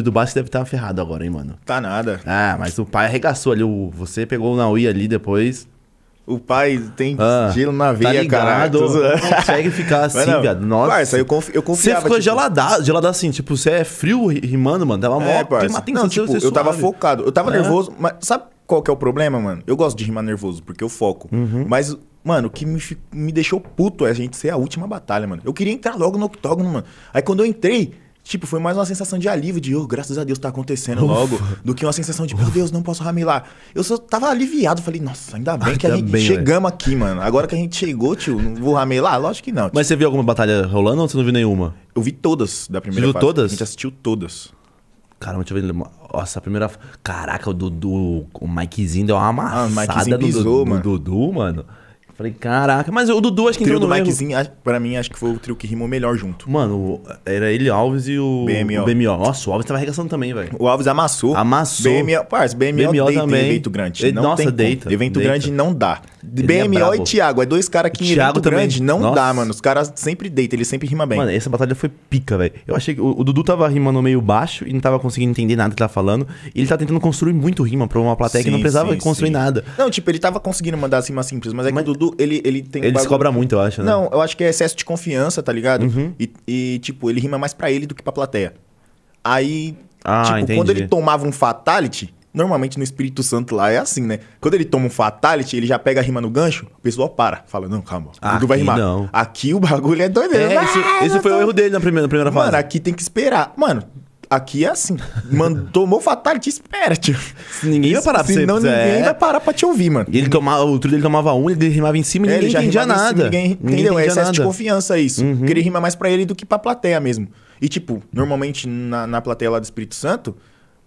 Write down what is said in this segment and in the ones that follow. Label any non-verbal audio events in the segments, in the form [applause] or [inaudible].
filho do Basque deve estar tá ferrado agora, hein, mano? Tá nada. Ah, mas o pai arregaçou ali. O, você pegou o Naui ali depois. O pai tem ah, gelo na tá veia, tá caralho. consegue ficar [laughs] assim, não, viado. Nossa. Parça, eu, confi eu confiava. Você ficou tipo... geladado, geladado assim, tipo, você é frio rimando, mano. Dava é, mó. Tem, tipo, eu suave. tava focado. Eu tava é. nervoso, mas sabe qual que é o problema, mano? Eu gosto de rimar nervoso, porque eu foco. Uhum. Mas Mano, o que me, me deixou puto é a gente ser a última batalha, mano. Eu queria entrar logo no octógono, mano. Aí quando eu entrei, Tipo, foi mais uma sensação de alívio, de, oh, graças a Deus tá acontecendo Ufa. logo, do que uma sensação de, meu Deus, não posso ramelar. Eu só tava aliviado, falei, nossa, ainda bem ainda que a gente bem, né? chegamos véio. aqui, mano. Agora que a gente chegou, tio, não vou ramelar? Lógico que não. Tio. Mas você viu alguma batalha rolando ou você não viu nenhuma? Eu vi todas da primeira Você viu fase. todas? A gente assistiu todas. Caramba, deixa eu ver. Nossa, a primeira. Caraca, o Dudu. O Mikezinho deu uma amassada ah, o Mikezinho pisou, no, mano. no Dudu, mano. Falei, caraca, mas o Dudu acho que o entrou no do Mikezinho, erro. pra mim, acho que foi o trio que rimou melhor junto. Mano, era ele, Alves e o BMO. O BMO. Nossa, o Alves tava arregaçando também, velho. O Alves amassou. Amassou. BMO, parça, BMO, BMO deita também. evento grande. Ele, não nossa, deita. Evento deita. grande não dá. Ele BMO é e Thiago, é dois caras que em Thiago evento também. grande não nossa. dá, mano. Os caras sempre deitam, ele sempre rima bem. Mano, essa batalha foi pica, velho. Eu achei que o, o, Dudu tava rimando meio baixo e não tava conseguindo entender nada que tava tá falando. E ele tá tentando construir muito rima pra uma plateia sim, que não precisava sim, construir sim. nada. Não, tipo, ele tava conseguindo mandar as rimas simples, mas é mas, que o Dudu ele, ele tem. Ele um bagulho... descobra muito, eu acho, né? Não, eu acho que é excesso de confiança, tá ligado? Uhum. E, e, tipo, ele rima mais pra ele do que pra plateia. Aí, ah, tipo, entendi. quando ele tomava um fatality, normalmente no Espírito Santo lá é assim, né? Quando ele toma um fatality, ele já pega a rima no gancho, o pessoal para. Fala, não, calma, o vai rimar. Não. Aqui o bagulho é doideira. É, esse, esse foi tô... o erro dele na primeira, na primeira fase. Mano, aqui tem que esperar. Mano, aqui é assim. Mano, [laughs] tomou fatality, espera, tio. Ninguém vai parar pra você. Senão ninguém é. vai parar pra te ouvir, mano. E ele tomava, o truque dele tomava um, ele rimava em cima e é, ninguém entendia nada. Cima, ninguém, ninguém entendeu? É excesso nada. de confiança isso. Uhum. ele rima mais pra ele do que pra plateia mesmo. E, tipo, normalmente na, na plateia lá do Espírito Santo,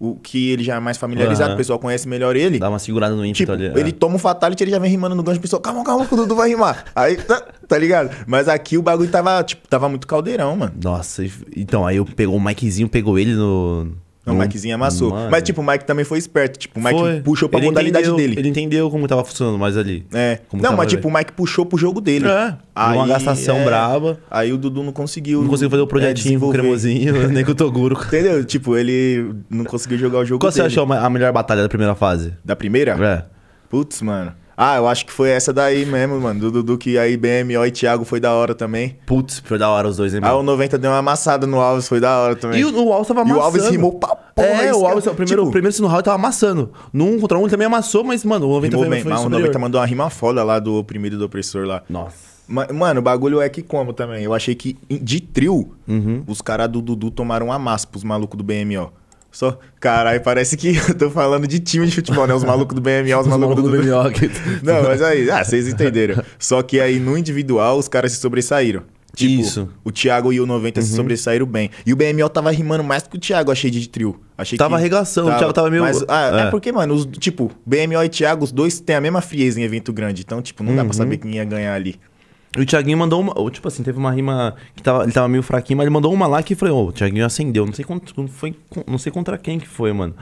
o que ele já é mais familiarizado, uhum. o pessoal conhece melhor ele. Dá uma segurada no ímpeto tipo, ali. É. Ele toma um fatality, ele já vem rimando no gancho, o pessoal, calma, calma, que o Dudu vai rimar. Aí, tá, [laughs] tá ligado? Mas aqui o bagulho tava, tipo, tava muito caldeirão, mano. Nossa, então, aí eu pegou o Mikezinho, pegou ele no. Não, o Mikezinho amassou. Mano. Mas, tipo, o Mike também foi esperto. Tipo, o Mike foi. puxou pra ele modalidade entendeu, dele. Ele entendeu como tava funcionando mais ali. É. Como não, mas, tipo, o Mike puxou pro jogo dele. É. uma gastação é. Aí o Dudu não conseguiu. Não conseguiu fazer o projetinho é, com o é, Cremosinho, [laughs] nem com o Toguro. Entendeu? Tipo, ele não conseguiu jogar o jogo Qual dele. Qual você achou a melhor batalha da primeira fase? Da primeira? É. Putz, mano. Ah, eu acho que foi essa daí mesmo, mano. Do Dudu que aí BMO e Thiago foi da hora também. Putz, foi da hora os dois, hein, ah, mano? Aí o 90 deu uma amassada no Alves, foi da hora também. E o, o Alves tava amassando. E o Alves rimou pra porra. É, o Alves, o primeiro, tipo, o primeiro sinal tava amassando. No um contra um, ele também amassou, mas, mano, o 90 rimou foi, bem, foi mas superior. o 90 mandou uma rima foda lá do oprimido e do opressor lá. Nossa. Mano, o bagulho é que como também. Eu achei que de trio, uhum. os caras do Dudu tomaram a massa pros malucos do BMO. Só, caralho, parece que [laughs] eu tô falando de time de futebol, né? Os malucos do BMO, os, os malucos do, do BMO. [laughs] Não, mas aí, ah, vocês entenderam. Só que aí no individual os caras se sobressaíram. Tipo, Isso. o Thiago e o 90 uhum. se sobressaíram bem. E o BMO tava rimando mais do que o Thiago, achei de trio. Achei tava que... tava, o Thiago tava meio. Mas, ah, é. é. porque, mano, os, tipo, BMO e Thiago, os dois têm a mesma frieza em evento grande. Então, tipo, não uhum. dá pra uhum. saber quem ia ganhar ali. E o Thiaguinho mandou uma. Tipo assim, teve uma rima que tava, ele tava meio fraquinho, mas ele mandou uma lá que foi, ô, oh, o Thiaguinho acendeu. Não sei contra foi, não sei contra quem que foi, mano.